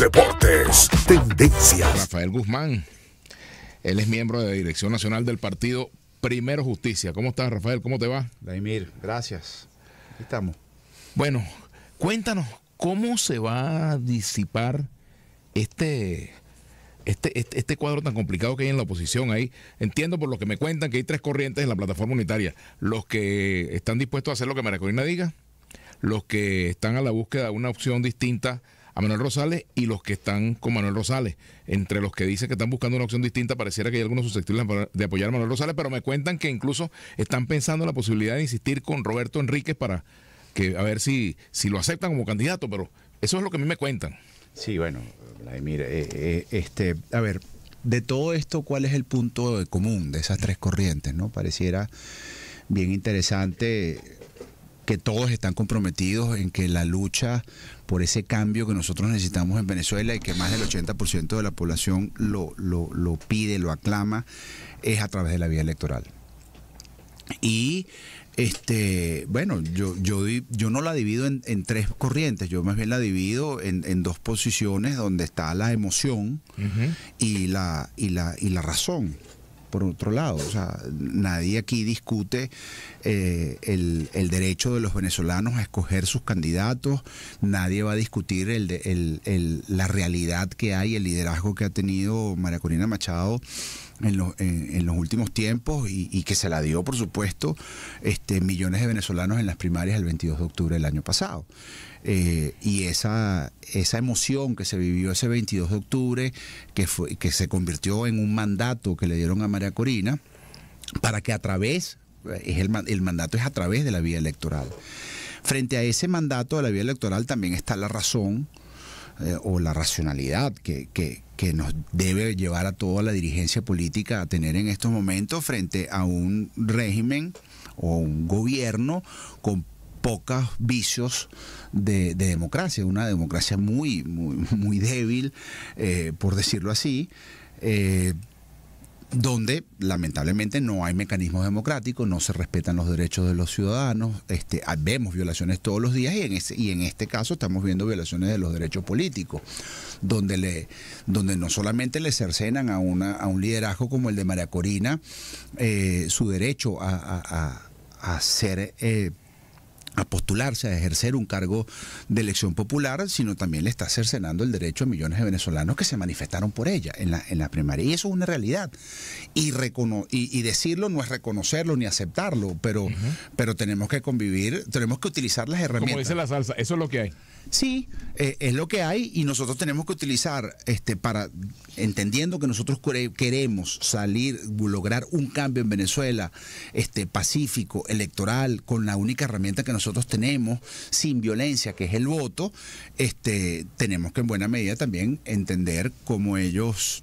deportes, tendencias. Rafael Guzmán, él es miembro de la Dirección Nacional del Partido Primero Justicia. ¿Cómo estás, Rafael? ¿Cómo te va? Daimir, gracias. Aquí estamos. Bueno, cuéntanos, ¿cómo se va a disipar este este, este, este, cuadro tan complicado que hay en la oposición ahí. Entiendo por lo que me cuentan que hay tres corrientes en la plataforma unitaria. Los que están dispuestos a hacer lo que Maracorina diga, los que están a la búsqueda de una opción distinta Manuel Rosales y los que están con Manuel Rosales. Entre los que dicen que están buscando una opción distinta, pareciera que hay algunos susceptibles de apoyar a Manuel Rosales, pero me cuentan que incluso están pensando en la posibilidad de insistir con Roberto Enríquez para que a ver si, si lo aceptan como candidato, pero eso es lo que a mí me cuentan. Sí, bueno, Vladimir, eh, eh, este, a ver, de todo esto, ¿cuál es el punto común de esas tres corrientes? ¿No? Pareciera bien interesante que todos están comprometidos en que la lucha por ese cambio que nosotros necesitamos en Venezuela y que más del 80% de la población lo, lo, pide, lo aclama, es a través de la vía electoral. Y este, bueno, yo, yo, yo no la divido en, tres corrientes, yo más bien la divido en, dos posiciones donde está la emoción y, la, y, la, y la razón por otro lado. O sea, nadie aquí discute eh, el, derecho de los venezolanos a escoger sus candidatos, nadie va a discutir el, el, la realidad que hay, el liderazgo que ha tenido María Corina Machado en, en, los últimos tiempos y, que se la dio, por supuesto, este, millones de venezolanos en las primarias el 22 de octubre del año pasado. Eh, y esa, esa emoción que se vivió ese 22 de octubre, que, fue, que se convirtió en un mandato que le dieron a María Corina, para que a través, es el, el mandato es a través de la vía electoral. Frente a ese mandato de la vía electoral también está la razón eh, o la racionalidad que, que que nos debe llevar a toda la dirigencia política a tener en estos momentos frente a un régimen o un gobierno con pocos vicios de, democracia, una democracia muy, muy, muy débil, eh, por decirlo así. Eh, donde lamentablemente no hay mecanismos democráticos, no se respetan los derechos de los ciudadanos, este, ah, vemos violaciones todos los días y en, y en este caso estamos viendo violaciones de los derechos políticos, donde, le, donde no solamente le cercenan a, una, un liderazgo como el de María Corina eh, su derecho a, ser... Eh, a postularse, a ejercer un cargo de elección popular, sino también le está cercenando el derecho a millones de venezolanos que se manifestaron por ella en la, en la primaria. Y eso es una realidad. Y, recono y, decirlo no es reconocerlo ni aceptarlo, pero, pero tenemos que convivir, tenemos que utilizar las herramientas. Como dice la salsa, eso es lo que hay. Sí, eh, es lo que hay y nosotros tenemos que utilizar, este, para entendiendo que nosotros queremos salir, lograr un cambio en Venezuela, este, pacífico, electoral, con la única herramienta que nosotros tenemos, sin violencia, que es el voto, este, tenemos que en buena medida también entender cómo ellos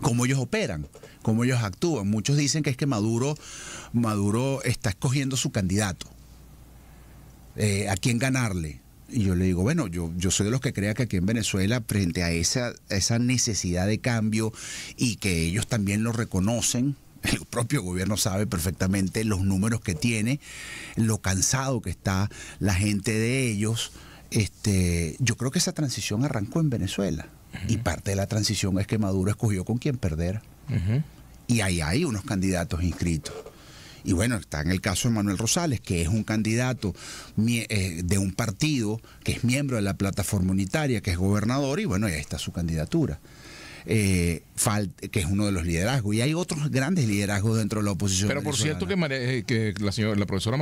cómo ellos operan, cómo ellos actúan. Muchos dicen que es que Maduro, Maduro está escogiendo su candidato, eh, a quién ganarle y yo le digo, bueno, yo, yo soy de los que crea que aquí en Venezuela, frente a esa, esa necesidad de cambio y que ellos también lo reconocen, el propio gobierno sabe perfectamente los números que tiene, lo cansado que está la gente de ellos. Este, yo creo que esa transición arrancó en Venezuela. Y parte de la transición es que Maduro escogió con quién perder. Y ahí hay unos candidatos inscritos. Y bueno, está en el caso de Manuel Rosales, que es un candidato eh, de un partido que es miembro de la plataforma unitaria, que es gobernador, y bueno, ahí está su candidatura. Eh, que es uno de los liderazgos. Y hay otros grandes liderazgos dentro de la oposición. Pero por cierto eh, que, la, profesora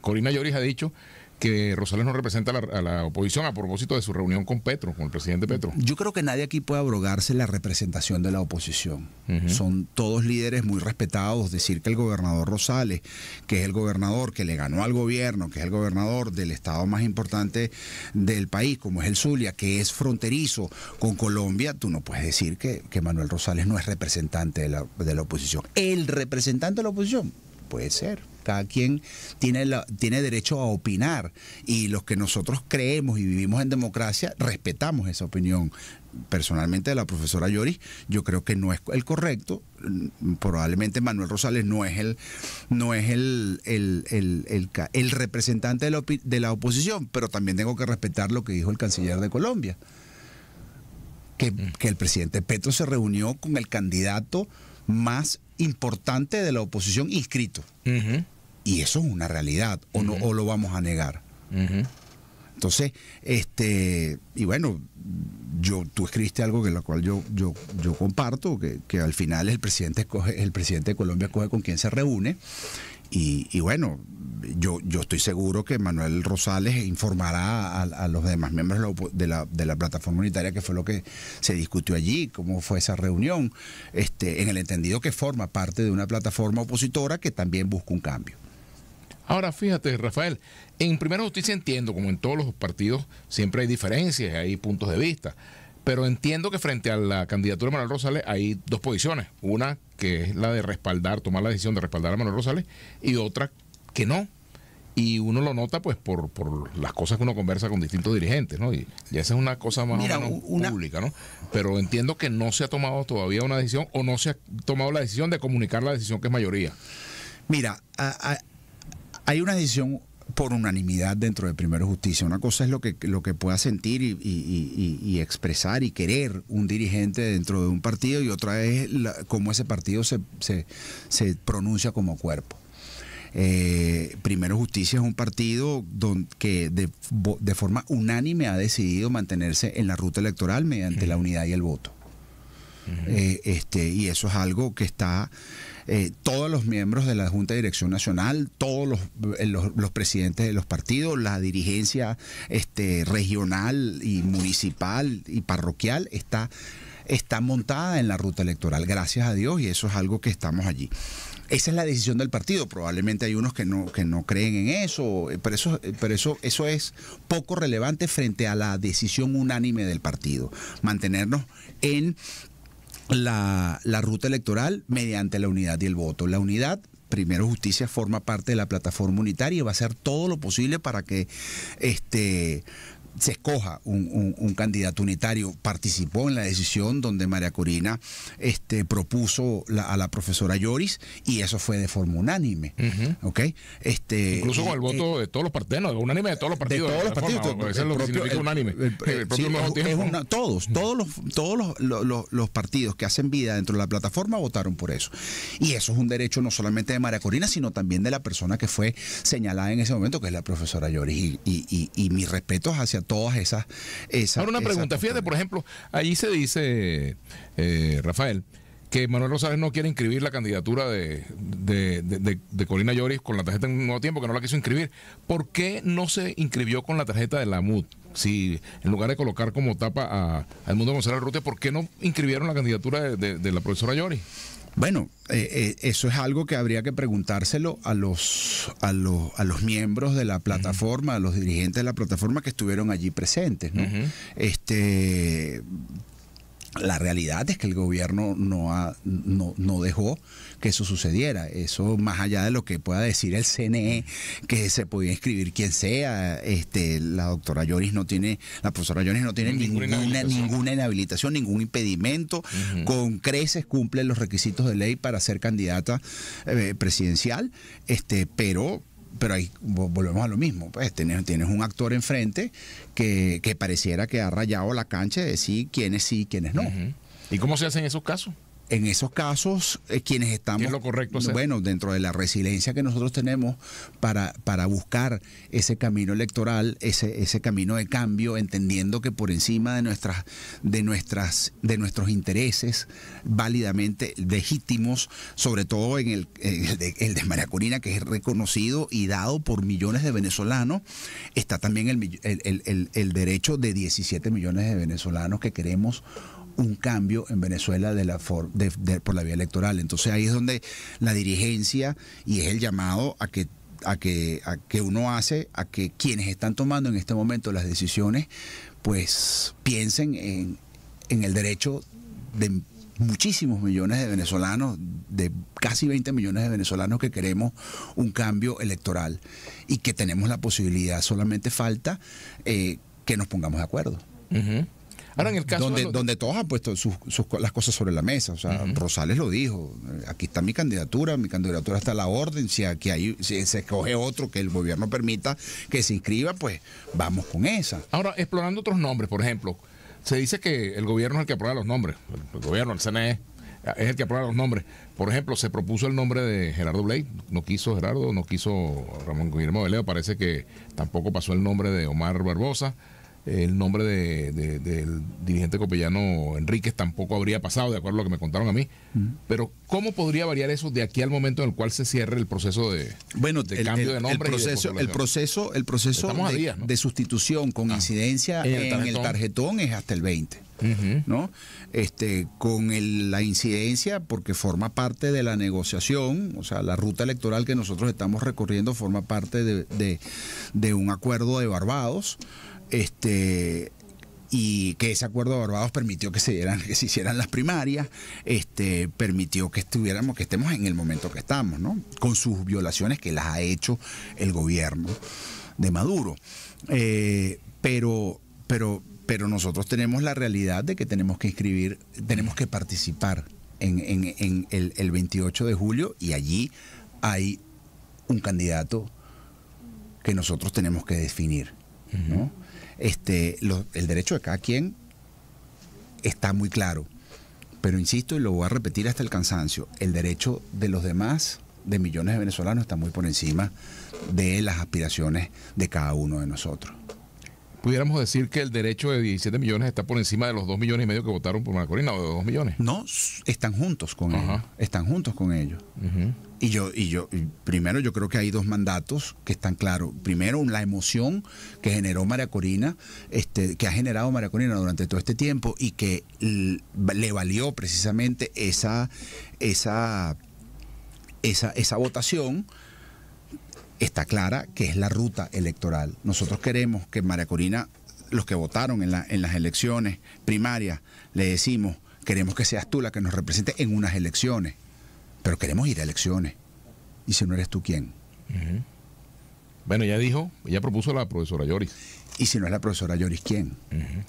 Corina Lloris ha dicho que Rosales no representa a la, oposición a propósito de su reunión con Petro, con el presidente Petro. Yo creo que nadie aquí puede abrogarse la representación de la oposición. Son todos líderes muy respetados. Decir que el gobernador Rosales, que es el gobernador que le ganó al gobierno, que es el gobernador del estado más importante del país, como es el Zulia, que es fronterizo con Colombia, tú no puedes decir que, que Manuel Rosales no es representante de la, de la oposición. El representante de la oposición puede ser cada quien tiene, tiene derecho a opinar y los que nosotros creemos y vivimos en democracia respetamos esa opinión personalmente de la profesora Lloris, yo creo que no es el correcto. Probablemente Manuel Rosales no es el, no es el, el, el, representante de la, oposición, pero también tengo que respetar lo que dijo el canciller de Colombia. Que, que el presidente Petro se reunió con el candidato más importante de la oposición inscrito. Y eso es una realidad, o, no, o lo vamos a negar. Entonces, este, y bueno, yo, tú escribiste algo que lo cual yo, yo, yo comparto, que, al final el presidente el presidente de Colombia coge con quien se reúne. Y, bueno, yo, yo estoy seguro que Manuel Rosales informará a, los demás miembros de la, de la, plataforma unitaria que fue lo que se discutió allí, cómo fue esa reunión, este, en el entendido que forma parte de una plataforma opositora que también busca un cambio. Ahora fíjate, Rafael, en Primera Justicia entiendo, como en todos los partidos, siempre hay diferencias, hay puntos de vista, pero entiendo que frente a la candidatura de Manuel Rosales hay dos posiciones, una que es la de respaldar, tomar la decisión de respaldar a Manuel Rosales y otra que no, y uno lo nota pues por, por las cosas que uno conversa con distintos dirigentes, ¿no? Y, esa es una cosa más o menos pública, ¿no? Pero entiendo que no se ha tomado todavía una decisión o no se ha tomado la decisión de comunicar la decisión que es mayoría. Mira, hay una decisión por unanimidad dentro de Primero Justicia. Una cosa es lo que, lo que pueda sentir y, expresar y querer un dirigente dentro de un partido y otra es cómo ese partido se, pronuncia como cuerpo. Eh, Primero Justicia es un partido que de, forma unánime ha decidido mantenerse en la ruta electoral mediante la unidad y el voto. Eh, este, y eso es algo que está eh, todos los miembros de la Junta de Dirección Nacional, todos los, eh, presidentes de los partidos, la dirigencia este, regional y municipal y parroquial está está montada en la ruta electoral, gracias a Dios, y eso es algo que estamos allí. Esa es la decisión del partido. Probablemente hay unos que no, creen en eso, eh, pero, eso, pero eso, eso es poco relevante frente a la decisión unánime del partido. Mantenernos en la, la ruta electoral mediante la unidad y el voto. La unidad Primero Justicia forma parte de la plataforma unitaria y va a hacer todo lo posible para que este, se escoja un, candidato unitario. Participó en la decisión donde María Corina este, propuso a la profesora Lloris y eso fue de forma unánime. este, Incluso con el eh, voto eh, de todos los partidos, unánime de todos los partidos. De todos los partidos. unánime. todos, todos, los, todos los, partidos que hacen vida dentro de la plataforma votaron por eso. Y eso es un derecho no solamente de María Corina, sino también de la persona que fue señalada en ese momento, que es la profesora Lloris. Y, y, y mis respetos hacia todas esas... esas Ahora una pregunta, fíjate, por ejemplo, ahí se dice, eh, Rafael, que Manuel Rosales no quiere inscribir la candidatura de, de, Corina Lloris con la tarjeta en un nuevo tiempo, que no la quiso inscribir. ¿Por qué no se inscribió con la tarjeta de la MUD? Si en lugar de colocar como tapa al mundo González Rute, ¿por qué no inscribieron la candidatura de, la profesora Lloris? Bueno, eh, eh, eso es algo que habría que preguntárselo a los, a los, a los miembros de la plataforma, a los dirigentes de la plataforma que estuvieron allí presentes. este, la realidad es que el gobierno no, ha, no, dejó que eso sucediera. Eso, más allá de lo que pueda decir el CNE, que se podía inscribir quien sea, este, la doctora Lloris no tiene, la profesora Lloris no tiene ninguna, inhabilitación. ningún impedimento. Con creces cumple los requisitos de ley para ser candidata eh, presidencial, este, pero pero ahí volvemos a lo mismo, pues tienes, un actor enfrente que, que, pareciera que ha rayado la cancha de decir quiénes sí, quiénes no. ¿Y cómo se hacen esos casos? en esos casos, eh, quienes estamos. Bueno, dentro de la resiliencia que nosotros tenemos para, para buscar ese camino electoral, ese, ese camino de cambio, entendiendo que por encima de nuestras, de nuestras, de nuestros intereses válidamente legítimos, sobre todo en el, el de, el María Corina, que es reconocido y dado por millones de venezolanos, está también el, el, el derecho de 17 millones de venezolanos que queremos un cambio en Venezuela de la por la vía electoral. Entonces ahí es donde la dirigencia y es el llamado a que a que, a que uno hace, a que quienes están tomando en este momento las decisiones, pues piensen en, el derecho de muchísimos millones de venezolanos, de casi 20 millones de venezolanos que queremos un cambio electoral y que tenemos la posibilidad, solamente falta eh, que nos pongamos de acuerdo. Donde, todos han puesto sus, las cosas sobre la mesa. O sea, Rosales lo dijo. Eh, aquí está mi candidatura, mi candidatura está a la orden. Si aquí hay, se escoge otro que el gobierno permita que se inscriba, pues vamos con esa. Ahora, explorando otros nombres, por ejemplo, se dice que el gobierno es el que aprueba los nombres. El, gobierno, el CNE, es el que aprueba los nombres. Por ejemplo, se propuso el nombre de Gerardo Blay, no quiso Gerardo, no quiso Ramón Guillermo Veleo, parece que tampoco pasó el nombre de Omar Barbosa el nombre del dirigente copellano Enríquez tampoco habría pasado, de acuerdo a lo que me contaron a mí. Pero, ¿cómo podría variar eso de aquí al momento en el cual se cierre el proceso de, bueno, cambio de nombre? El proceso, el proceso, el proceso de, sustitución con ah. incidencia en, el tarjetón, es hasta el 20. ¿no? Este, con la incidencia, porque forma parte de la negociación, o sea, la ruta electoral que nosotros estamos recorriendo forma parte de un acuerdo de Barbados, este y que ese acuerdo de Barbados permitió que se dieran, que se hicieran las primarias, este, permitió que estuviéramos, que estemos en el momento que estamos, ¿no? Con sus violaciones que las ha hecho el gobierno de Maduro. Eh, pero, pero, pero nosotros tenemos la realidad de que tenemos que inscribir, tenemos que participar en, el, el 28 de julio y allí hay un candidato que nosotros tenemos que definir, ¿no? este, el derecho de cada quien está muy claro. Pero insisto, y lo voy a repetir hasta el cansancio, el derecho de los demás, de millones de venezolanos, está muy por encima de las aspiraciones de cada uno de nosotros. Pudiéramos decir que el derecho de 17 millones está por encima de los 2 millones y medio que votaron por Macorina o de 2 millones. No, están juntos con ellos. Están juntos con ellos. Y yo, y yo, primero yo creo que hay dos mandatos que están claros. Primero, la emoción que generó María Corina, este, que ha generado María Corina durante todo este tiempo y que le valió precisamente esa, esa, esa, esa votación está clara que es la ruta electoral. Nosotros queremos que María Corina, los que votaron en, la, en las elecciones primarias, le decimos, queremos que seas tú la que nos represente en unas elecciones pero queremos ir a elecciones. Y si no eres tú, ¿quién? Bueno, ya dijo, ella propuso la profesora Lloris. ¿Y si no es la profesora Lloris, quién?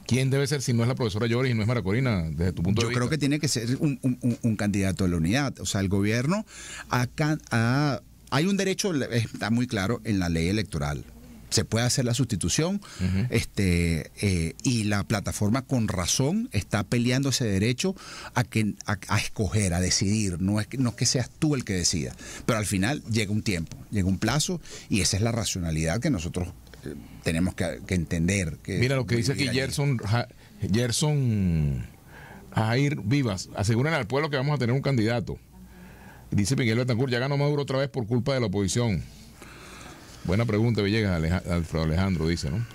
¿Quién debe ser si no es la profesora Lloris y no es Maracorina, desde tu punto de vista? Yo creo que tiene que ser un, candidato de la unidad. O sea, el gobierno acá, ah, hay un derecho, está muy claro, en la ley electoral se puede hacer la sustitución. este, eh, y la plataforma con razón está peleando ese derecho a, que, a, escoger, a decidir. No es, que, no que seas tú el que decida. Pero al final llega un tiempo, llega un plazo y esa es la racionalidad que nosotros eh, tenemos que, que entender. Mira lo que dice aquí Gerson, a ir Jair Vivas. Aseguran al pueblo que vamos a tener un candidato. Dice Miguel Betancourt, ya ganó Maduro otra vez por culpa de la oposición. Buena pregunta, Villegas, Alfredo Alejandro dice, ¿no?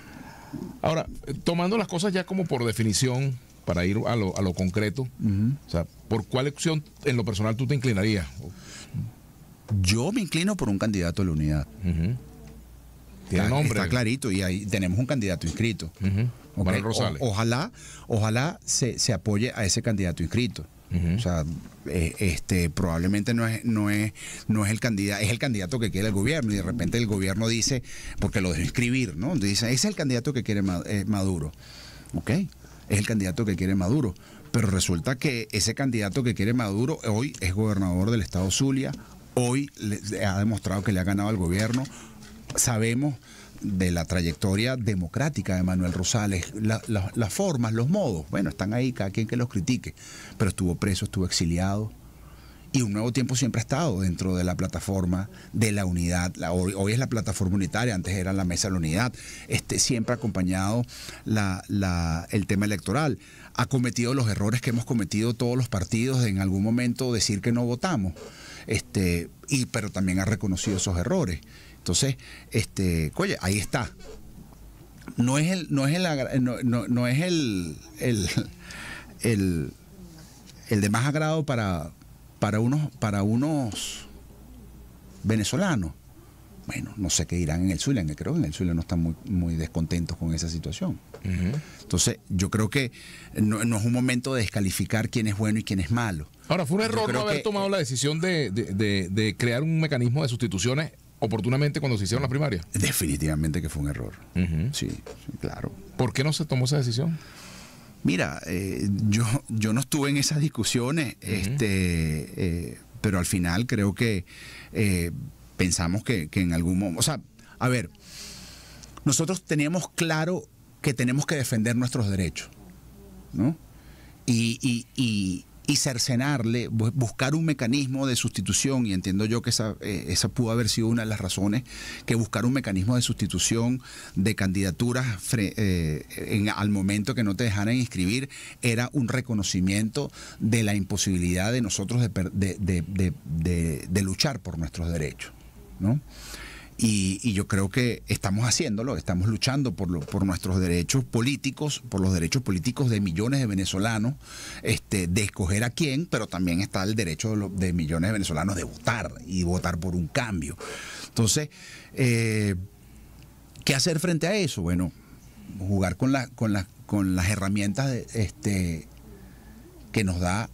Ahora, tomando las cosas ya como por definición, para ir a lo, a lo concreto, o sea, ¿por cuál opción en lo personal tú te inclinarías? Yo me inclino por un candidato de la unidad. nombre. Está clarito y ahí tenemos un candidato inscrito. ojalá, ojalá se, se apoye a ese candidato inscrito. O sea, eh, este, probablemente no es, no es, no es el candidato, es el candidato que quiere el gobierno. Y de repente el gobierno dice, porque lo dejo escribir, ¿no? dice, es el candidato que quiere eh, Maduro. Ok, es el candidato que quiere Maduro. Pero resulta que ese candidato que quiere Maduro hoy es gobernador del estado Zulia, hoy ha demostrado que le ha ganado al gobierno. Sabemos de la trayectoria democrática de Manuel Rosales, las formas, los modos, bueno, están ahí, cada quien que los critique, pero estuvo preso, estuvo exiliado. Y un nuevo tiempo siempre ha estado dentro de la plataforma de la unidad. hoy, es la plataforma unitaria, antes era la mesa de la unidad. Este, siempre ha acompañado el tema electoral. Ha cometido los errores que hemos cometido todos los partidos en algún momento decir que no votamos. Este, y, pero también ha reconocido esos errores. Entonces, este, oye, ahí está. No es el, no es no, es el, el, de más agrado para, para, unos, para unos venezolanos. Bueno, no sé qué dirán en el Zulia, creo que en el Zulia no están muy, muy descontentos con esa situación. Entonces, yo creo que no, es un momento de descalificar quién es bueno y quién es malo. Ahora, fue un error no haber tomado la decisión de, de crear un mecanismo de sustituciones oportunamente cuando se hicieron las primarias? Definitivamente que fue un error. sí, claro. ¿Por qué no se tomó esa decisión? Mira, eh, yo, yo no estuve en esas discusiones, este, eh, pero al final creo que eh, pensamos que, en algún momento, o sea, a ver, nosotros teníamos claro que tenemos que defender nuestros derechos, ¿no? y, y cercenarle, buscar un mecanismo de sustitución, y entiendo yo que esa, eh, esa pudo haber sido una de las razones, que buscar un mecanismo de sustitución de candidaturas eh, al momento que no te dejaran inscribir era un reconocimiento de la imposibilidad de nosotros de, de luchar por nuestros derechos. ¿no? Y, yo creo que estamos haciéndolo, estamos luchando por, por nuestros derechos políticos, por los derechos políticos de millones de venezolanos, este, de escoger a quién, pero también está el derecho de, millones de venezolanos de votar y votar por un cambio. Entonces, eh, ¿qué hacer frente a eso? Bueno, jugar con, la, con, las con las herramientas este, que nos da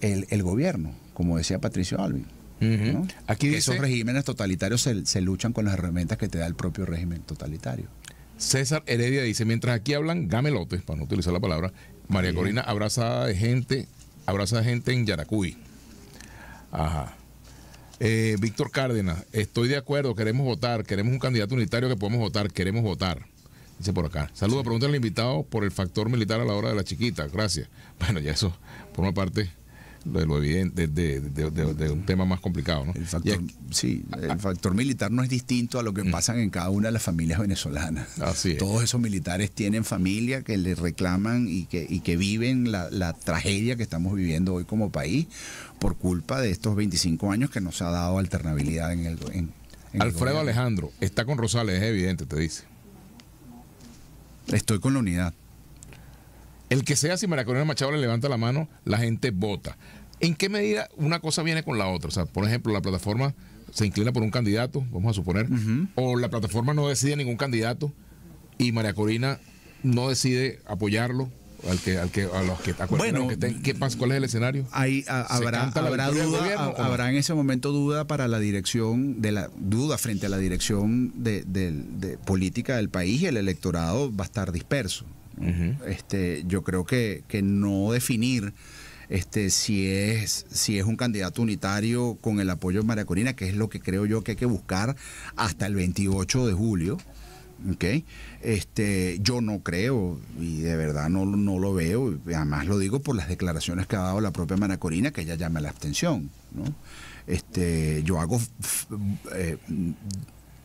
el, el gobierno, como decía Patricio Alvin. Aquí Esos regímenes totalitarios se, luchan con las herramientas que te da el propio régimen totalitario. César Heredia dice, mientras aquí hablan gamelotes, para no utilizar la palabra, María Corina abraza de gente, abraza gente en Yaracuy. Ajá. Eh, Víctor Cárdenas, estoy de acuerdo, queremos votar, queremos un candidato unitario que podemos votar, queremos votar. Dice por acá. Saludos, pregunta al invitado por el factor militar a la hora de la chiquita. Gracias. Bueno, ya eso por una parte de lo evidente, de, un tema más complicado. ¿no? El factor, sí, el factor militar no es distinto a lo que mm. pasa en cada una de las familias venezolanas. Así Todos esos militares tienen familia que le reclaman y que, y que viven la, tragedia que estamos viviendo hoy como país por culpa de estos 25 años que nos ha dado alternabilidad en el... Alfredo Alejandro, está con Rosales, es evidente, te dice. Estoy con la unidad. El que sea, si María Corina Machado le levanta la mano, la gente vota. ¿En qué medida una cosa viene con la otra? O sea, por ejemplo, la plataforma se inclina por un candidato, vamos a suponer, o la plataforma no decide ningún candidato y María Corina no decide apoyarlo al que, al que, a los que, ¿qué ¿Cuál es el escenario? habrá, habrá habrá en ese momento duda para la dirección de la duda frente a la dirección de, de política del país y el electorado va a estar disperso este, yo creo que, no definir este, si, es, si es un candidato unitario con el apoyo de María Corina, que es lo que creo yo que hay que buscar hasta el 28 de julio. Okay. Este, yo no creo, y de verdad no, no lo veo, además lo digo por las declaraciones que ha dado la propia María Corina, que ella llama la abstención. ¿no? Este, yo hago eh,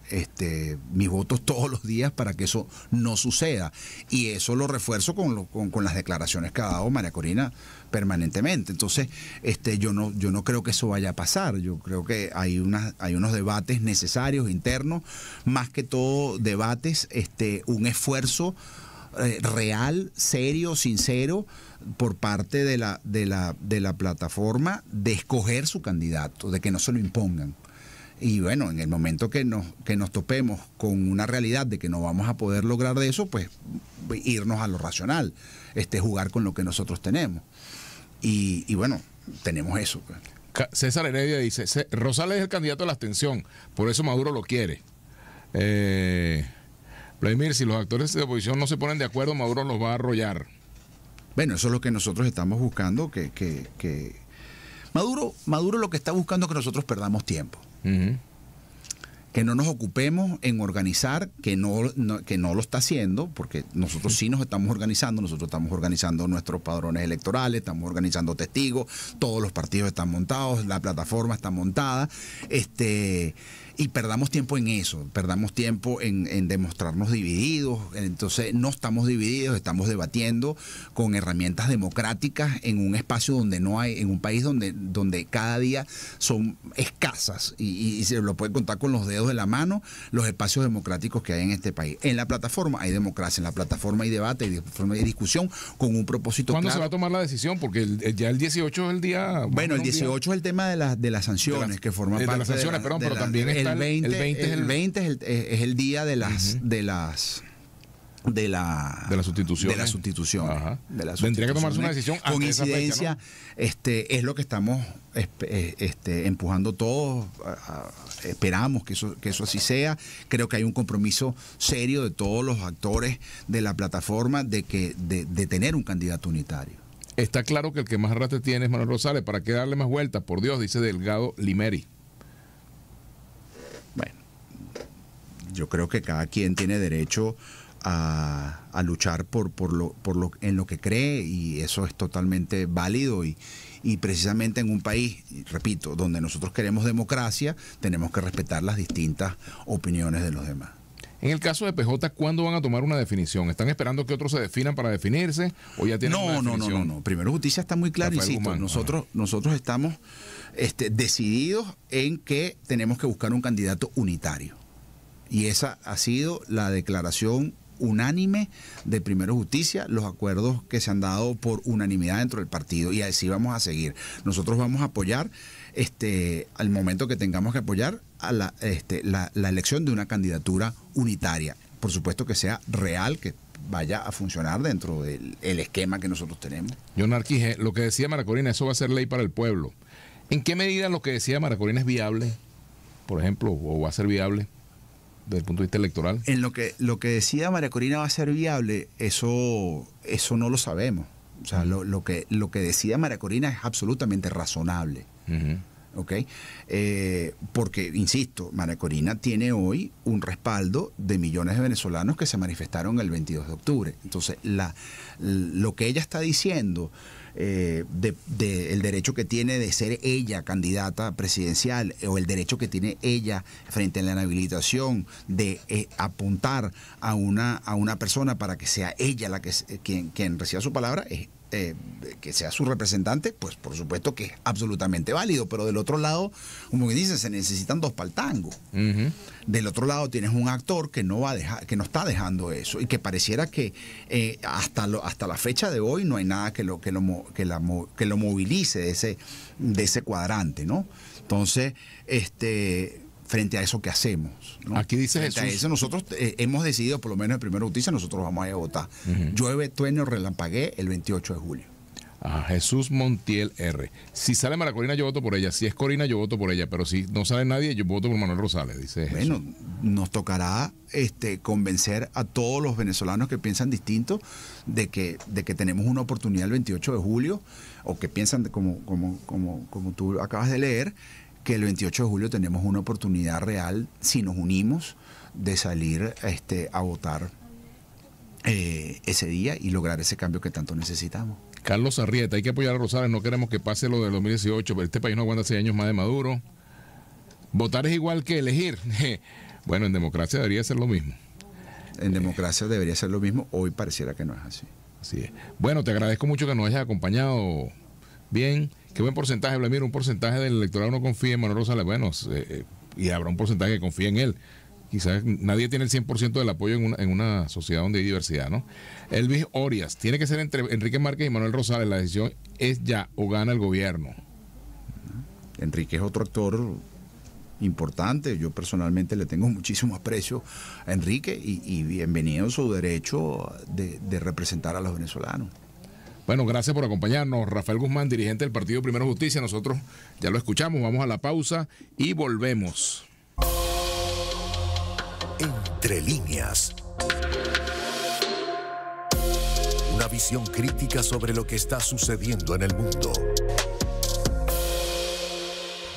este, mis votos todos los días para que eso no suceda. Y eso lo refuerzo con, con, las declaraciones que ha dado María Corina permanentemente. Entonces, este, yo, no, yo no creo que eso vaya a pasar. Yo creo que hay, hay unos debates necesarios, internos, más que todo debates, este, un esfuerzo eh, real, serio, sincero por parte de la, de, la, de la plataforma de escoger su candidato, de que no se lo impongan. Y bueno, en el momento que nos, que nos topemos con una realidad de que no vamos a poder lograr de eso, pues irnos a lo racional, este, jugar con lo que nosotros tenemos. Y, bueno, tenemos eso. Pues. César Heredia dice, Rosales es el candidato a la abstención, por eso Maduro lo quiere. Eh, Vladimir, si los actores de oposición no se ponen de acuerdo, Maduro los va a arrollar. Bueno, eso es lo que nosotros estamos buscando, que, que, que... Maduro, Maduro lo que está buscando es que nosotros perdamos tiempo. Que no nos ocupemos en organizar, que no, que no lo está haciendo, porque nosotros sí nos estamos organizando, nosotros estamos organizando nuestros padrones electorales, estamos organizando testigos, todos los partidos están montados, la plataforma está montada. Este y perdamos tiempo en eso, perdamos tiempo en, demostrarnos divididos, entonces no estamos divididos, estamos debatiendo con herramientas democráticas en un espacio donde no hay, en un país donde, donde cada día son escasas y, se lo puede contar con los dedos de la mano los espacios democráticos que hay en este país. En la plataforma hay democracia, en la plataforma hay debate, hay, hay discusión con un propósito ¿Cuándo se va a tomar la decisión? Porque ya el 18 es el día... Bueno, el 18 es el tema de, las de las sanciones que forman parte... De las sanciones, la, perdón, pero también el 20, es el, día de las, de las de la, sustitución. De la sustitución. Tendría que tomarse una decisión. Con este, es lo que estamos eh, este, empujando todos. Esperamos que eso, que eso así sea. Creo que hay un compromiso serio de todos los actores de la plataforma de, que, de, de tener un candidato unitario. Está claro que el que más rate tiene es Manuel Rosales. ¿Para qué darle más vueltas? Por Dios, dice Delgado Limeri. yo creo que cada quien tiene derecho a, luchar por, por, lo, por lo, en lo que cree y eso es totalmente válido y, precisamente en un país, repito, donde nosotros queremos democracia, tenemos que respetar las distintas opiniones de los demás. En el caso de PJ, ¿cuándo van a tomar una definición? ¿Están esperando que otros se definan para definirse o ya no, No, no, no, Primero Justicia está muy clara. insisto, nosotros, nosotros estamos este, decididos en que tenemos que buscar un candidato unitario. Y esa ha sido la declaración unánime de Primero Justicia, los acuerdos que se han dado por unanimidad dentro del partido y así vamos a seguir. Nosotros vamos a apoyar este, al momento que tengamos que apoyar a la, este, elección de una candidatura unitaria. Por supuesto que sea real, que vaya a funcionar dentro del esquema que nosotros tenemos. John lo que decía Maracorina, eso va a ser ley para el pueblo. ¿En qué medida lo que decía Maracorina es viable, por ejemplo, o va a ser viable? desde punto de vista electoral? En lo que, lo que decida María Corina va a ser viable, eso, eso no lo sabemos. O sea, lo, que, lo que decida María Corina es absolutamente razonable. Eh, porque, insisto, María Corina tiene hoy un respaldo de millones de venezolanos que se manifestaron el 22 de octubre. Entonces, la, lo que ella está diciendo eh, del el derecho que tiene de ser ella candidata presidencial eh, o el derecho que tiene ella frente a la inhabilitación de eh, apuntar a una, a una persona para que sea ella la que quien, quien reciba su palabra, es eh, que sea su representante, pues por supuesto que es absolutamente válido, pero del otro lado, como que dicen, se necesitan dos paltangos. Del otro lado tienes un actor que no va que no está dejando eso y que pareciera que eh, hasta, hasta la fecha de hoy no hay nada que lo, que que lo movilice de ese, de ese cuadrante, ¿no? Entonces, este frente a eso que hacemos. Aquí dice Jesús. eso nosotros eh, hemos decidido, por lo menos en primera noticia, nosotros vamos a votar. Llueve, trueno, relampagué el 28 de julio. A Jesús Montiel R. Si sale Maracorina, yo voto por ella. Si es Corina, yo voto por ella. Pero si no sale nadie, yo voto por Manuel Rosales, dice Jesús. Bueno, nos tocará este, convencer a todos los venezolanos que piensan distinto de que, de que tenemos una oportunidad el 28 de julio, o que piensan como, como, como, como tú acabas de leer, que el 28 de julio tenemos una oportunidad real, si nos unimos, de salir este, a votar eh, ese día y lograr ese cambio que tanto necesitamos. Carlos Arrieta, hay que apoyar a Rosales, no queremos que pase lo de 2018, pero este país no aguanta seis años más de Maduro. Votar es igual que elegir. bueno, en democracia debería ser lo mismo. En democracia debería ser lo mismo, hoy pareciera que no es así. Así es. Bueno, te agradezco mucho que nos hayas acompañado bien qué buen porcentaje, Vladimir, un porcentaje del electorado no confía en Manuel Rosales. Bueno, eh, eh, y habrá un porcentaje que confía en él. Quizás nadie tiene el 100% del apoyo en una, sociedad donde hay diversidad, ¿no? Elvis Orias, tiene que ser entre Enrique Márquez y Manuel Rosales. La decisión es ya o gana el gobierno. Enrique es otro actor importante. Yo personalmente le tengo muchísimo aprecio a Enrique y, bienvenido su derecho de representar a los venezolanos. Bueno, gracias por acompañarnos. Rafael Guzmán, dirigente del Partido Primero Justicia. Nosotros ya lo escuchamos. Vamos a la pausa y volvemos. Entre líneas. Una visión crítica sobre lo que está sucediendo en el mundo.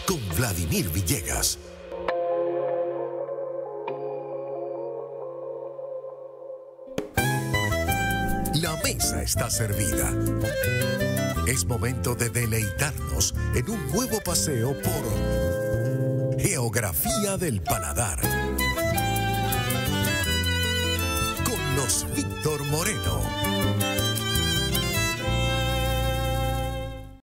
Con Vladimir Villegas. mesa está servida. Es momento de deleitarnos en un nuevo paseo por Geografía del Paladar. Con los Víctor Moreno.